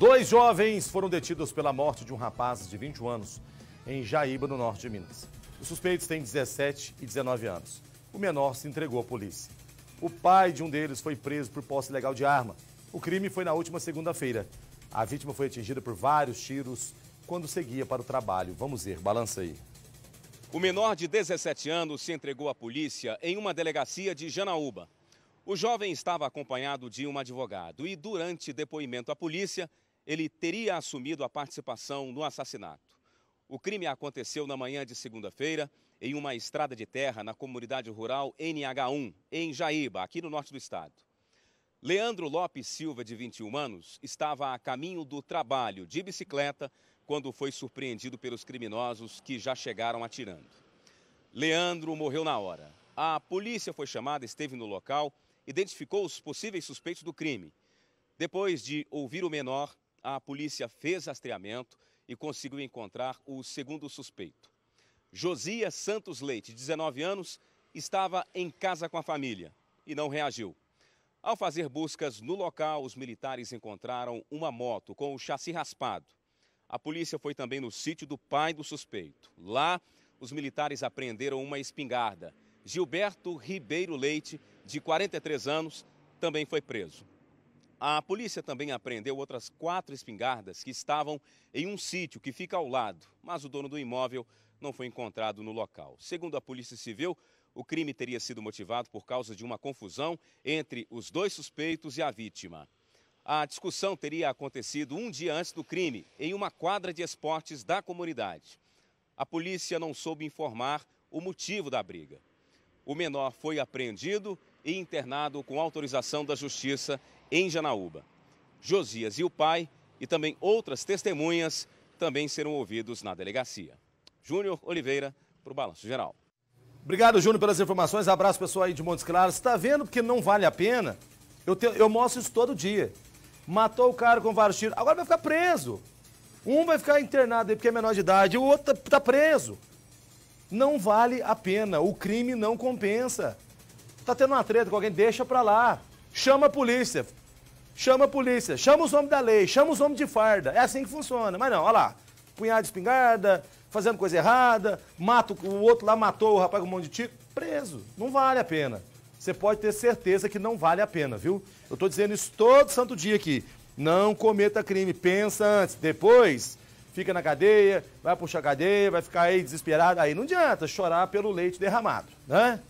Dois jovens foram detidos pela morte de um rapaz de 21 anos em Jaíba, no norte de Minas. Os suspeitos têm 17 e 19 anos. O menor se entregou à polícia. O pai de um deles foi preso por posse ilegal de arma. O crime foi na última segunda-feira. A vítima foi atingida por vários tiros quando seguia para o trabalho. Vamos ver, balança aí. O menor de 17 anos se entregou à polícia em uma delegacia de Janaúba. O jovem estava acompanhado de um advogado e, durante depoimento à polícia, ele teria assumido a participação no assassinato. O crime aconteceu na manhã de segunda-feira em uma estrada de terra na comunidade rural NH1, em Jaíba, aqui no norte do estado. Leandro Lopes Silva, de 21 anos, estava a caminho do trabalho de bicicleta quando foi surpreendido pelos criminosos que já chegaram atirando. Leandro morreu na hora. A polícia foi chamada, esteve no local, identificou os possíveis suspeitos do crime. Depois de ouvir o menor, a polícia fez rastreamento e conseguiu encontrar o segundo suspeito. Josias Santos Leite, 19 anos, estava em casa com a família e não reagiu. Ao fazer buscas no local, os militares encontraram uma moto com o chassi raspado. A polícia foi também no sítio do pai do suspeito. Lá, os militares apreenderam uma espingarda. Gilberto Ribeiro Leite, de 43 anos, também foi preso. A polícia também apreendeu outras quatro espingardas que estavam em um sítio que fica ao lado, mas o dono do imóvel não foi encontrado no local. Segundo a Polícia Civil, o crime teria sido motivado por causa de uma confusão entre os dois suspeitos e a vítima. A discussão teria acontecido um dia antes do crime, em uma quadra de esportes da comunidade. A polícia não soube informar o motivo da briga. O menor foi apreendido e internado com autorização da Justiça em Janaúba. Josias e o pai e também outras testemunhas também serão ouvidos na delegacia. Júnior Oliveira, para o Balanço Geral. Obrigado, Júnior, pelas informações. Abraço, pessoal aí de Montes Claros. Está vendo que não vale a pena? Eu, te... eu mostro isso todo dia. Matou o cara com vários tiros. Agora vai ficar preso. Um vai ficar internado aí porque é menor de idade. O outro está tá preso não vale a pena, o crime não compensa. Tá tendo uma treta com alguém, deixa pra lá. Chama a polícia. Chama a polícia, chama os homens da lei, chama os homens de farda. É assim que funciona. Mas não, olha lá. Punhado de espingarda, fazendo coisa errada, mata o outro lá matou o rapaz com um monte de tiro, preso. Não vale a pena. Você pode ter certeza que não vale a pena, viu? Eu tô dizendo isso todo santo dia aqui. Não cometa crime, pensa antes, depois fica na cadeia, vai puxar a cadeia, vai ficar aí desesperado. Aí não adianta chorar pelo leite derramado, né?